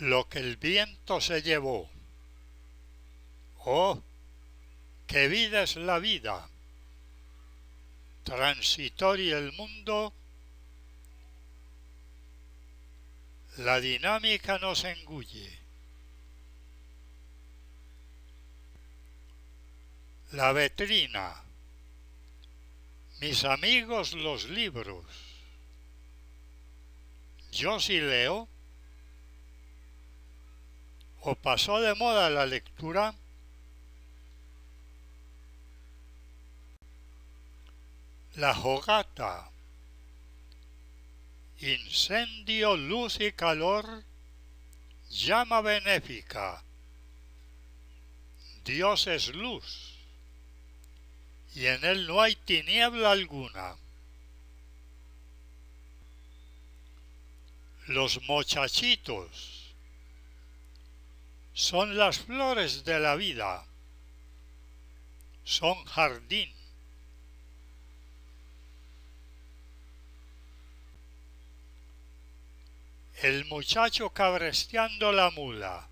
lo que el viento se llevó. Oh, qué vida es la vida, transitorio el mundo, la dinámica nos engulle. La vetrina, mis amigos los libros, yo sí leo, o pasó de moda la lectura La Jogata, Incendio, Luz y Calor, Llama Benéfica, Dios es luz, y en Él no hay tiniebla alguna. Los mochachitos? Son las flores de la vida. Son jardín. El muchacho cabresteando la mula.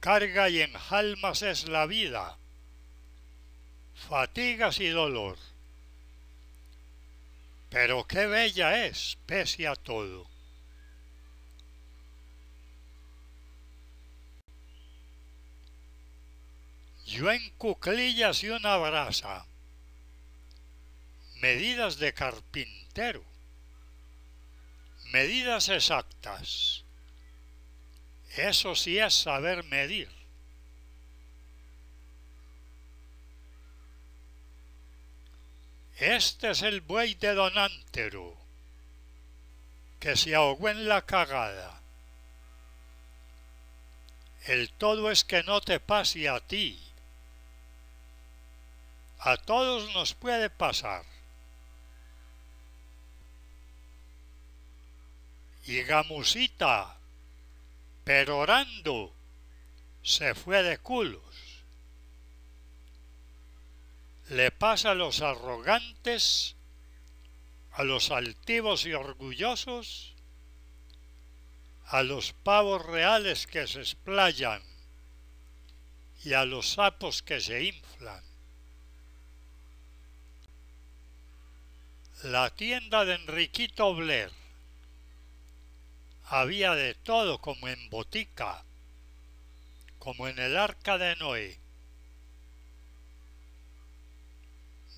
Carga y enjalmas es la vida. Fatigas y dolor. Pero qué bella es, pese a todo. yo en cuclillas y una brasa, medidas de carpintero, medidas exactas, eso sí es saber medir. Este es el buey de Don Antero, que se ahogó en la cagada. El todo es que no te pase a ti a todos nos puede pasar. Y Gamusita, perorando, se fue de culos. Le pasa a los arrogantes, a los altivos y orgullosos, a los pavos reales que se explayan y a los sapos que se inflan. la tienda de Enriquito Blair. Había de todo como en botica, como en el arca de Noé.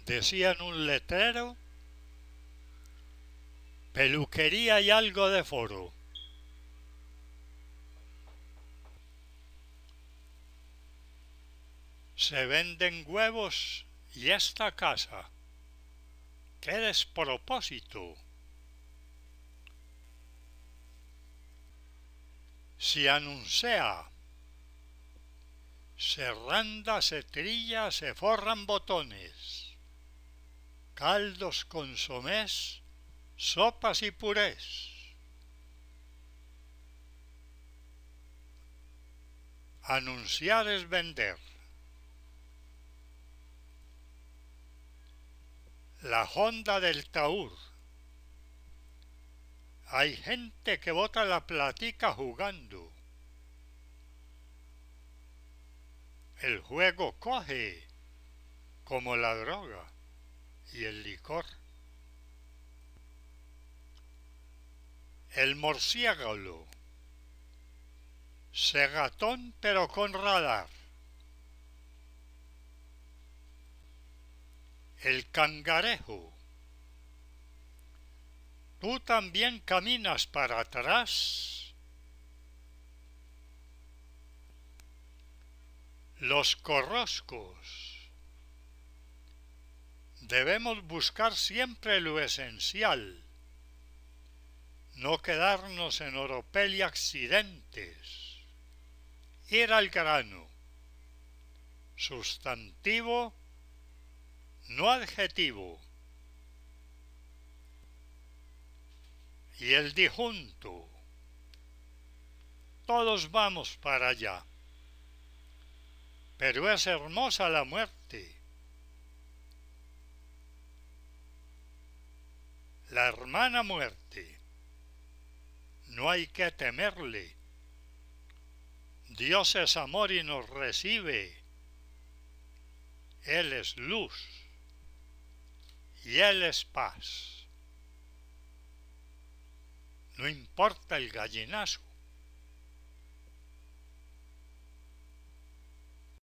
Decía en un letrero, peluquería y algo de foro. Se venden huevos y esta casa. ¡Qué propósito. Si anuncia, se randa, se trilla, se forran botones, caldos, consomés, sopas y purés. Anunciar es vender. la honda del taur. Hay gente que bota la platica jugando. El juego coge como la droga y el licor. El morciélago, Segatón pero con radar. El cangarejo. ¿Tú también caminas para atrás? Los corroscos. Debemos buscar siempre lo esencial, no quedarnos en oropel y accidentes. Ir al grano. Sustantivo no adjetivo. Y el disjunto. Todos vamos para allá. Pero es hermosa la muerte. La hermana muerte. No hay que temerle. Dios es amor y nos recibe. Él es luz y Él es paz. No importa el gallinazo,